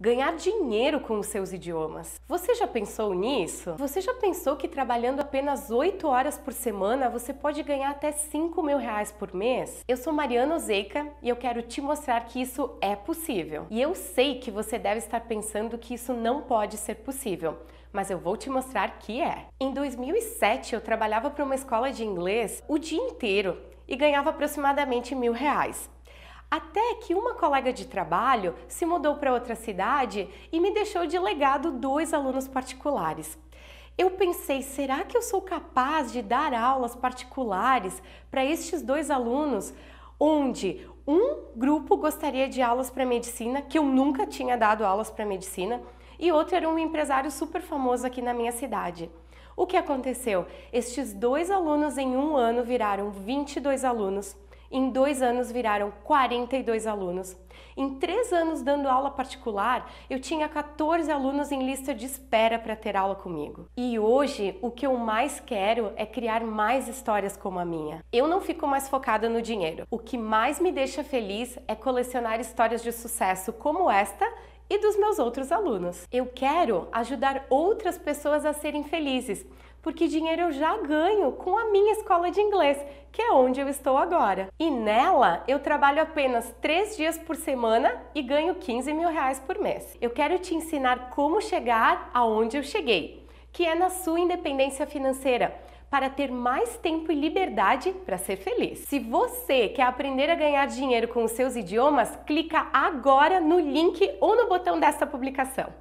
ganhar dinheiro com os seus idiomas. Você já pensou nisso? Você já pensou que trabalhando apenas 8 horas por semana você pode ganhar até 5 mil reais por mês? Eu sou Mariana Ozeika e eu quero te mostrar que isso é possível. E eu sei que você deve estar pensando que isso não pode ser possível mas eu vou te mostrar que é. Em 2007, eu trabalhava para uma escola de inglês o dia inteiro e ganhava aproximadamente mil reais. Até que uma colega de trabalho se mudou para outra cidade e me deixou de legado dois alunos particulares. Eu pensei, será que eu sou capaz de dar aulas particulares para estes dois alunos, onde um grupo gostaria de aulas para medicina, que eu nunca tinha dado aulas para medicina, e outro era um empresário super famoso aqui na minha cidade. O que aconteceu? Estes dois alunos em um ano viraram 22 alunos em dois anos viraram 42 alunos. Em três anos dando aula particular, eu tinha 14 alunos em lista de espera para ter aula comigo. E hoje, o que eu mais quero é criar mais histórias como a minha. Eu não fico mais focada no dinheiro. O que mais me deixa feliz é colecionar histórias de sucesso como esta e dos meus outros alunos. Eu quero ajudar outras pessoas a serem felizes, porque dinheiro eu já ganho com a minha escola de inglês, que é onde eu estou agora. E nela eu trabalho apenas três dias por semana e ganho 15 mil reais por mês. Eu quero te ensinar como chegar aonde eu cheguei, que é na sua independência financeira para ter mais tempo e liberdade para ser feliz. Se você quer aprender a ganhar dinheiro com os seus idiomas, clica agora no link ou no botão desta publicação.